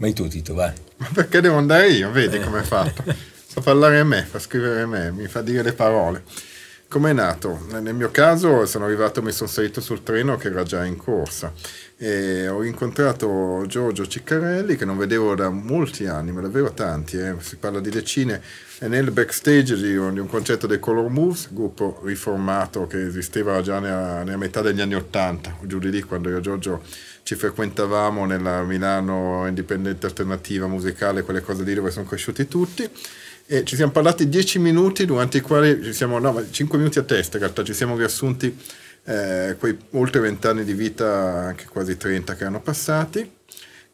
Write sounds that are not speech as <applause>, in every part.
Vai tu Tito, vai. Ma perché devo andare io? Vedi eh. com'è fatto. Fa parlare a me, fa scrivere a me, mi fa dire le parole. Com'è nato? Nel mio caso sono arrivato, mi sono salito sul treno che era già in corsa e ho incontrato Giorgio Ciccarelli che non vedevo da molti anni, ma davvero tanti, eh? si parla di decine, è nel backstage di un, di un, concerto dei Color Moves, gruppo riformato che esisteva già nella, nella metà degli anni Ottanta, giù di lì quando io e Giorgio ci frequentavamo nella Milano indipendente alternativa musicale, quelle cose lì dove sono cresciuti tutti. E ci siamo parlati dieci minuti durante i quali ci siamo, no, ma cinque minuti a testa in realtà, ci siamo riassunti eh, quei oltre vent'anni di vita, anche quasi 30 che erano passati,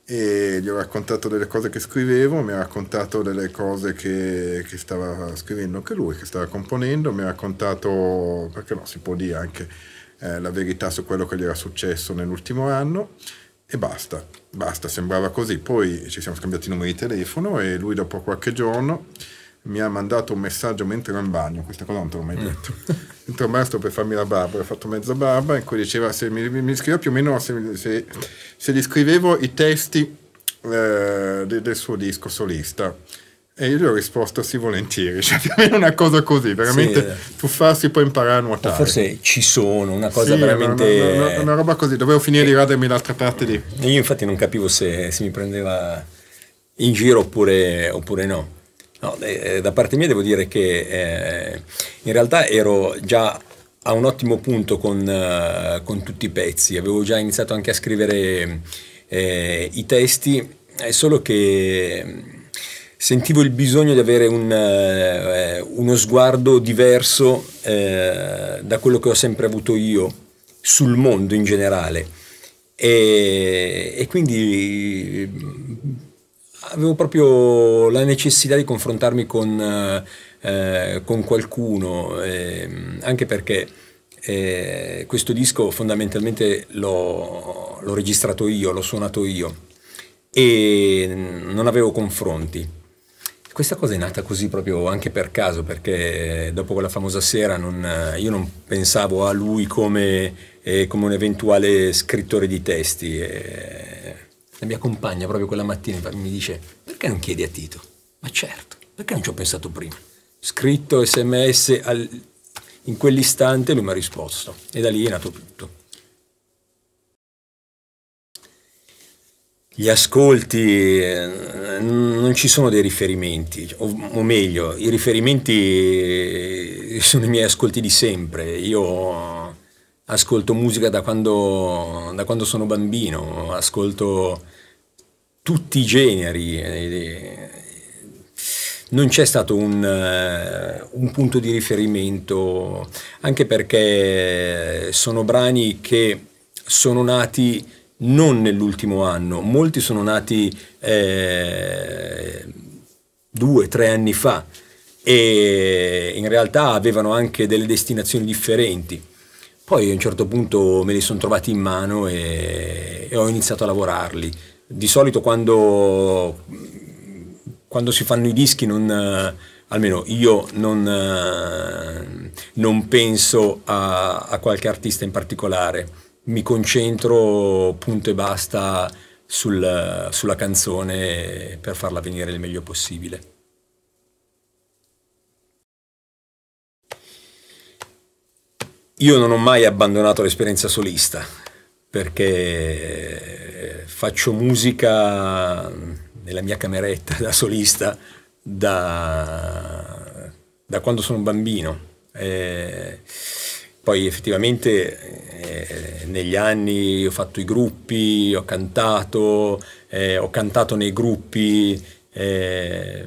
e gli ho raccontato delle cose che scrivevo, mi ha raccontato delle cose che, che, stava scrivendo anche lui, che stava componendo, mi ha raccontato, perché no, si può dire anche eh, la verità su quello che gli era successo nell'ultimo anno e basta, basta, sembrava così. Poi ci siamo scambiati i numeri di telefono e lui dopo qualche giorno mi ha mandato un messaggio mentre ero in bagno, questa cosa non te l'ho mai mm. detto. Mentre mm. in sto per farmi la barba, ho fatto mezza barba, e poi diceva se mi, mi scriveva più o meno se, se, se gli scrivevo i testi eh, de, del suo disco solista. E io gli ho risposto sì volentieri, <laughs> cioè una cosa così, veramente sì. Eh. tuffarsi poi imparare a nuotare. O forse ci sono, una cosa sì, veramente... Una, una, una, roba così, dovevo finire e... di eh. radermi l'altra parte lì. Io infatti non capivo se, se mi prendeva in giro oppure, oppure no. No, eh, eh, da parte mia devo dire che eh, in realtà ero già a un ottimo punto con, eh, con, tutti i pezzi, avevo già iniziato anche a scrivere eh, i testi, è solo che mm, sentivo il bisogno di avere un, uno sguardo diverso da quello che ho sempre avuto io sul mondo in generale. e, e quindi avevo proprio la necessità di confrontarmi con, eh, eh con qualcuno, eh, anche perché eh, questo disco fondamentalmente l'ho, registrato io, l'ho suonato io e non avevo confronti. Questa cosa è nata così proprio anche per caso, perché dopo quella famosa sera non, eh, io non pensavo a lui come, eh, come un eventuale scrittore di testi la mia compagna proprio quella mattina mi dice, perché non chiedi a Tito? Ma certo, perché non ci ho pensato prima? Scritto sms al... in quell'istante lui mi ha risposto e da lì è nato tutto. Gli ascolti, eh, non ci sono dei riferimenti, o, o, meglio, i riferimenti eh, sono i miei ascolti di sempre. Io ascolto musica da quando, da quando sono bambino, ascolto tutti i generi. Eh, non c'è stato un, eh, un punto di riferimento, anche perché sono brani che sono nati non nell'ultimo anno, molti sono nati eh, due, tre anni fa e in realtà avevano anche delle destinazioni differenti. Poi a un certo punto me li sono trovati in mano e, e, ho iniziato a lavorarli. Di solito quando, quando si fanno i dischi non, almeno io non, non penso a, a, qualche artista in particolare, mi concentro punto e basta sul, sulla canzone per farla venire il meglio possibile. Io non ho mai abbandonato l'esperienza solista perché eh, faccio musica nella mia cameretta da solista da, da quando sono bambino. Eh, poi effettivamente eh, negli anni ho fatto i gruppi, ho cantato, eh, ho cantato nei gruppi. Eh,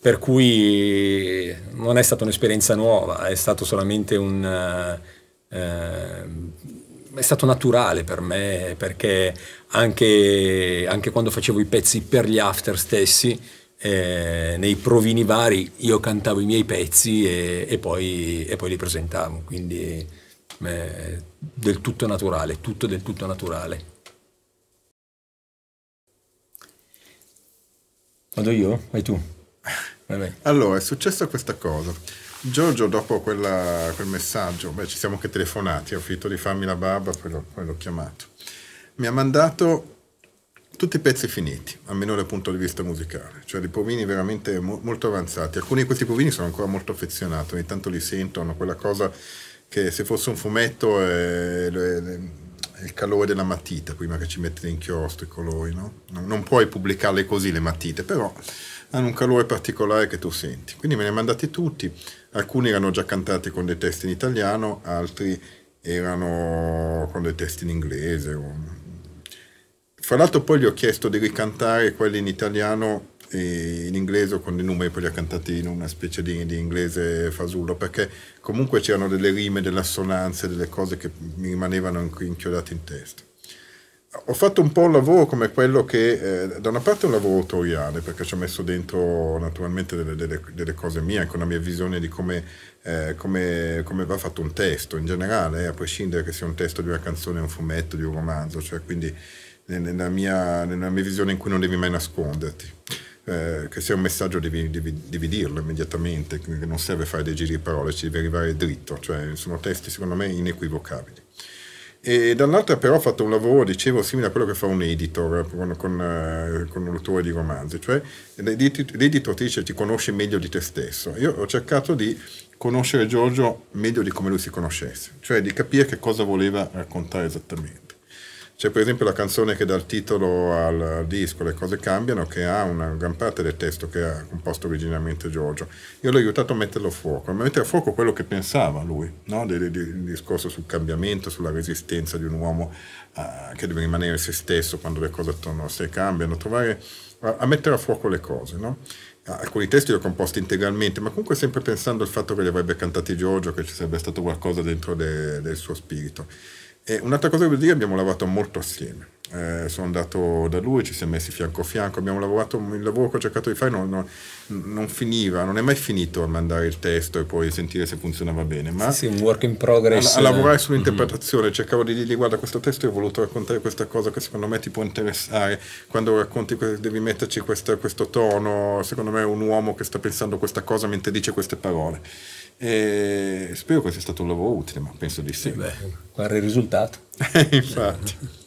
per cui non è stata un'esperienza nuova, è stato solamente un... Eh, è stato naturale per me perché anche, anche, quando facevo i pezzi per gli after stessi, eh, nei provini vari io cantavo i miei pezzi e, e, poi, e poi, li presentavo, quindi eh, del tutto naturale, tutto del tutto naturale. Vado io? Vai tu. Allora, è successa questa cosa. Giorgio, dopo quella, quel messaggio, beh, ci siamo anche telefonati, ho finito di farmi la barba, poi l'ho, poi l'ho chiamato. Mi ha mandato tutti i pezzi finiti, almeno dal punto di vista musicale, cioè dei povini veramente mo- molto avanzati. Alcuni di questi povini sono ancora molto affezionato, ogni tanto li sentono, quella cosa che se fosse un fumetto eh, il calore della matita prima che ci mettete inchiostro i colori, no? Non puoi pubblicarle così le matite, però hanno un calore particolare che tu senti. Quindi me ne mandati tutti, alcuni erano già cantati con dei testi in italiano, altri erano con dei testi in inglese. Fra l'altro poi gli ho chiesto di ricantare quelli in italiano in inglese o con dei numeri, poi li ha cantati in una specie di, di inglese fasullo, perché comunque c'erano delle rime, delle assonanze, delle cose che mi rimanevano inchiodate in testa. Ho fatto un po' un lavoro come quello che, eh, da una parte è un lavoro autoriale, perché ci ho messo dentro naturalmente delle, delle, delle cose mie, anche una mia visione di come, eh, come, come, va fatto un testo in generale, eh, a prescindere che sia un testo di una canzone, un fumetto, di un romanzo, cioè quindi nella mia, nella mia visione in cui non devi mai nasconderti. Eh, che sia un messaggio devi, devi, devi, dirlo immediatamente, quindi non serve fare dei giri di parole, ci deve arrivare dritto, cioè sono testi secondo me inequivocabili. E dall'altra però ho fatto un lavoro, dicevo, simile a quello che fa un editor con, con, eh, con un autore di romanzi, cioè l'editor ti dice ti conosce meglio di te stesso. Io ho cercato di conoscere Giorgio meglio di come lui si conoscesse, cioè di capire che cosa voleva raccontare esattamente. C'è per esempio la canzone che dà il titolo al disco Le cose cambiano, che ha una gran parte del testo che ha composto originariamente Giorgio. Io l'ho aiutato a metterlo a fuoco, a mettere a fuoco quello che pensava lui, no? del, del discorso sul cambiamento, sulla resistenza di un uomo uh, che deve rimanere se stesso quando le cose attorno a sé cambiano, trovare, a, a mettere a fuoco le cose. No? alcuni testi li ho composti integralmente, ma comunque sempre pensando al fatto che li avrebbe cantati Giorgio, che ci sarebbe stato qualcosa dentro de, del suo spirito. E un'altra cosa che vuol dire che abbiamo lavorato molto assieme eh, sono andato da lui, ci siamo messi fianco a fianco, abbiamo lavorato, il lavoro che ho cercato di fare non, non, non finiva, non è mai finito a mandare il testo e poi sentire se funzionava bene, ma sì, sì un work in progress. A, a lavorare sull'interpretazione, mhm. mm-hmm. cercavo di dirgli guarda questo testo io ho voluto raccontare questa cosa che secondo me ti può interessare, quando racconti devi metterci questa, questo tono, secondo me è un uomo che sta pensando questa cosa mentre dice queste parole. E spero che sia stato un lavoro utile, ma penso di sì. Beh, qual è il risultato. <laughs> Infatti.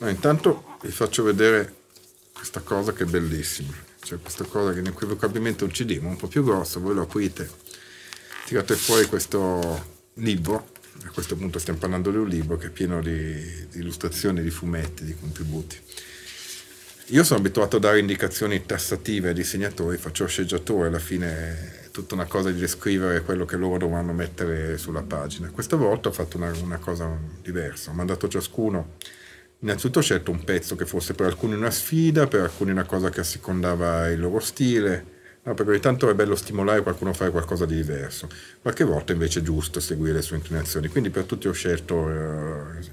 No, intanto vi faccio vedere questa cosa che è bellissima. Cioè questa cosa che inequivocabilmente è un CD, ma un po' più grosso. Voi lo aprite, tirate fuori questo libro. A questo punto stiamo parlando di un libro che è pieno di, di illustrazioni, di fumetti, di contributi. Io sono abituato a dare indicazioni tassative ai disegnatori, faccio sceneggiatore, alla fine è tutta una cosa di descrivere quello che loro dovranno mettere sulla pagina. Questa volta ho fatto una, una cosa diversa, ho mandato ciascuno innanzitutto ho scelto un pezzo che fosse per alcuni una sfida, per alcuni una cosa che assecondava il loro stile, no, perché ogni tanto è bello stimolare qualcuno a fare qualcosa di diverso, qualche volta invece è giusto seguire le sue inclinazioni, quindi per tutti ho scelto, eh,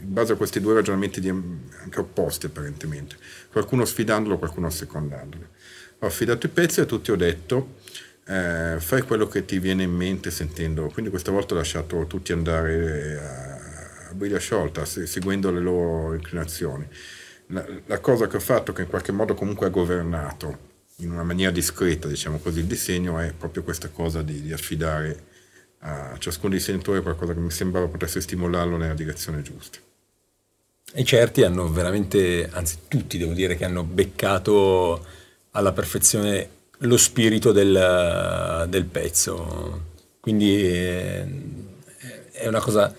in base a questi due ragionamenti di, anche opposti apparentemente, qualcuno sfidandolo, qualcuno assecondandolo. Ho affidato i pezzi e a tutti ho detto eh, fai quello che ti viene in mente sentendo, quindi questa volta ho lasciato tutti andare a eh, guida sciolta, seguendo le loro inclinazioni. La, la, cosa che ho fatto, che in qualche modo comunque ha governato in una maniera discreta, diciamo così, il disegno, è proprio questa cosa di, di affidare a ciascun disegnatore qualcosa che mi sembrava potesse stimolarlo nella direzione giusta. E certi hanno veramente, anzi tutti devo dire che hanno beccato alla perfezione lo spirito del, del pezzo. Quindi eh, è una cosa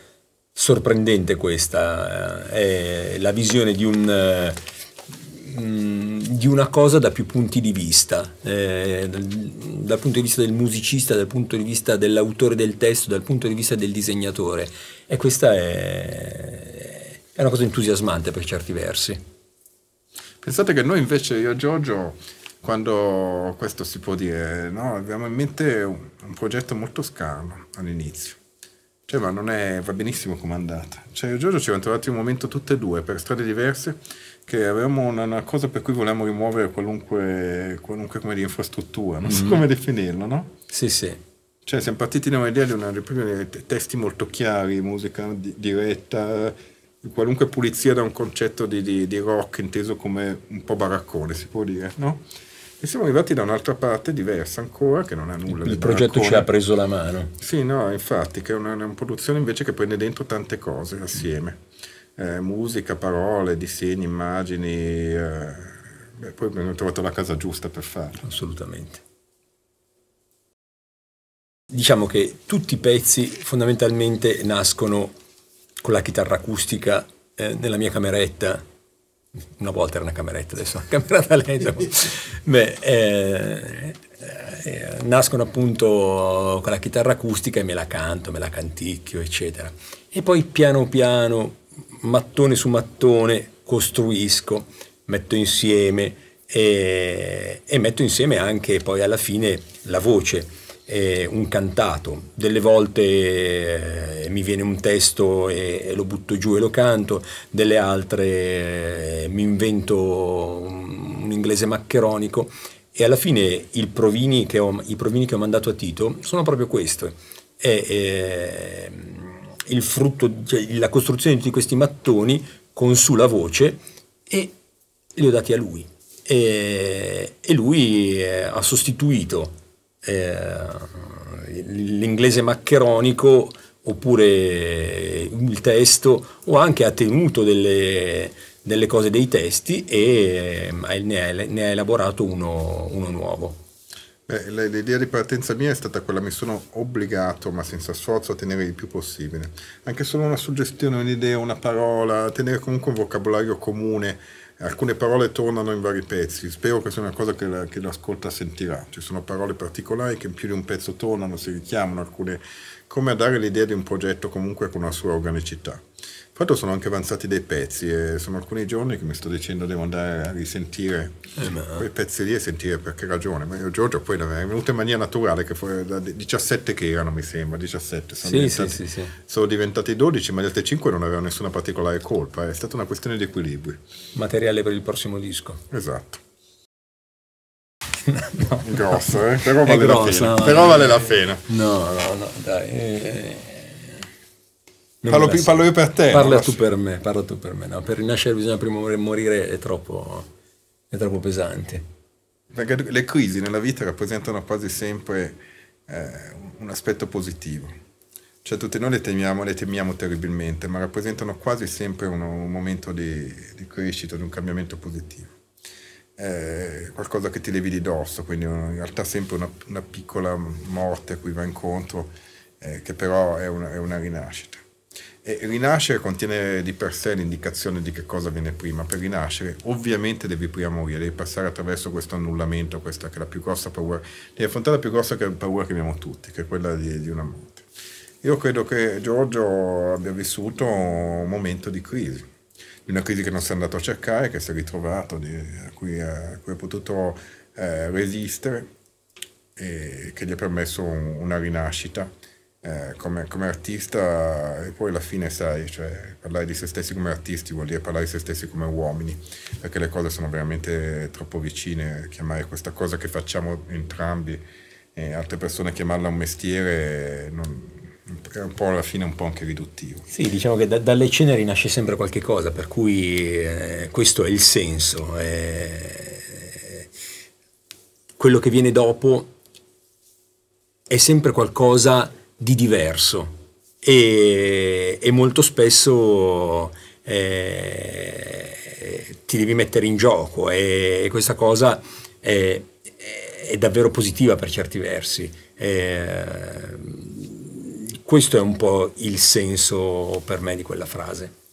sorprendente questa, eh, è la visione di, un, eh, mm, di una cosa da più punti di vista, eh, dal, dal punto di vista del musicista, dal punto di vista dell'autore del testo, dal punto di vista del disegnatore. E questa è, è una cosa entusiasmante per certi versi. Pensate che noi invece, io e Giorgio, quando questo si può dire, no? abbiamo in mente un, un progetto molto scarno all'inizio cioè, ma non è, va benissimo come è andata. Cioè, io e Giorgio ci siamo trovati un momento tutte e due, per strade diverse, che avevamo una, una cosa per cui volevamo rimuovere qualunque, qualunque come di infrastruttura, non so mm. come definirlo, no? Sì, sì. Cioè, siamo partiti da un'idea di una delle prime testi molto chiari, musica di, diretta, qualunque pulizia da un concetto di, di, di rock inteso come un po' baraccone, si può dire, no? E siamo arrivati da un'altra parte diversa ancora, che non ha nulla il di Il progetto ci ha preso la mano. Sì, no, infatti, che è una, una produzione invece che prende dentro tante cose assieme. Eh, musica, parole, disegni, immagini. Eh, beh, poi abbiamo trovato la casa giusta per farlo. Assolutamente. Diciamo che tutti i pezzi fondamentalmente nascono con la chitarra acustica eh, nella mia cameretta una volta era una cameretta, adesso è una camera da letto. <laughs> Beh, eh, eh, nascono appunto con la chitarra acustica e me la canto, me la canticchio, eccetera. E poi piano piano, mattone su mattone, costruisco, metto insieme e, eh, e metto insieme anche poi alla fine la voce eh, un cantato, delle volte eh, mi viene un testo e, e, lo butto giù e lo canto, delle altre eh, mi invento un, un, inglese maccheronico e alla fine provini ho, i provini che ho mandato a Tito sono proprio questi. è eh, il frutto, cioè, la costruzione di tutti questi mattoni con su la voce e li ho dati a lui e, e lui eh, ha sostituito eh, l'inglese maccheronico oppure il testo o anche ha tenuto delle, delle cose dei testi e ne ha, elaborato uno, uno nuovo. Beh, l'idea di partenza mia è stata quella, mi sono obbligato, ma senza sforzo, a tenere il più possibile. Anche solo una suggestione, un'idea, una parola, tenere comunque un vocabolario comune alcune parole tornano in vari pezzi, spero che sia una cosa che, la, che l'ascolta sentirà, ci sono parole particolari che in più di un pezzo tornano, si richiamano alcune, come a dare l'idea di un progetto comunque con una sua organicità. Poi sono anche avanzati dei pezzi e sono alcuni giorni che mi sto dicendo devo andare a risentire eh, quei pezzi lì e sentire perché ragione. Ma io Giorgio poi è venuto in maniera naturale che fuori da 17 che erano mi sembra, 17 sono, sì, diventati, sì, sì, sono diventati 12 ma gli altri 5 non avevano nessuna particolare colpa, è stata una questione di equilibrio. Materiale per il prossimo disco. Esatto. <laughs> no, grosso, eh? però, vale grosso, no, però vale la pena. No, no, no, dai. Eh, eh. Parlo, più, parlo, io per te. Parla tu per me, parla tu per me. No, per rinascere bisogna prima morire, è troppo, è troppo pesante. Perché le crisi nella vita rappresentano quasi sempre eh, un aspetto positivo. Cioè tutte noi le temiamo, le temiamo terribilmente, ma rappresentano quasi sempre uno, un momento di, di, crescita, di un cambiamento positivo. Eh, qualcosa che ti levi di dosso, quindi in realtà sempre una, una piccola morte a cui va incontro, eh, che però è una, è una rinascita rinascere contiene di per sé l'indicazione di che cosa viene prima. Per rinascere ovviamente devi prima morire, devi passare attraverso questo annullamento, questa che è la più grossa paura, devi affrontare la più grossa paura che abbiamo tutti, che è quella di, di una morte. Io credo che Giorgio abbia vissuto un momento di crisi, di una crisi che non si è andato a cercare, che si è ritrovato, di, a, cui, a cui è potuto eh, resistere e che gli ha permesso un, una rinascita eh, come, come, artista e poi alla fine sai, cioè, parlare di se stessi come artisti vuol dire parlare di se stessi come uomini, perché le cose sono veramente troppo vicine, chiamare questa cosa che facciamo entrambi e altre persone chiamarla un mestiere non, è un po' alla fine un po' anche riduttivo. Sì, diciamo che da, dalle ceneri nasce sempre qualche cosa, per cui eh, questo è il senso. Eh, quello che viene dopo è sempre qualcosa di diverso e, e molto spesso eh, ti devi mettere in gioco e, questa cosa è, è, davvero positiva per certi versi. Eh, questo è un po' il senso per me di quella frase.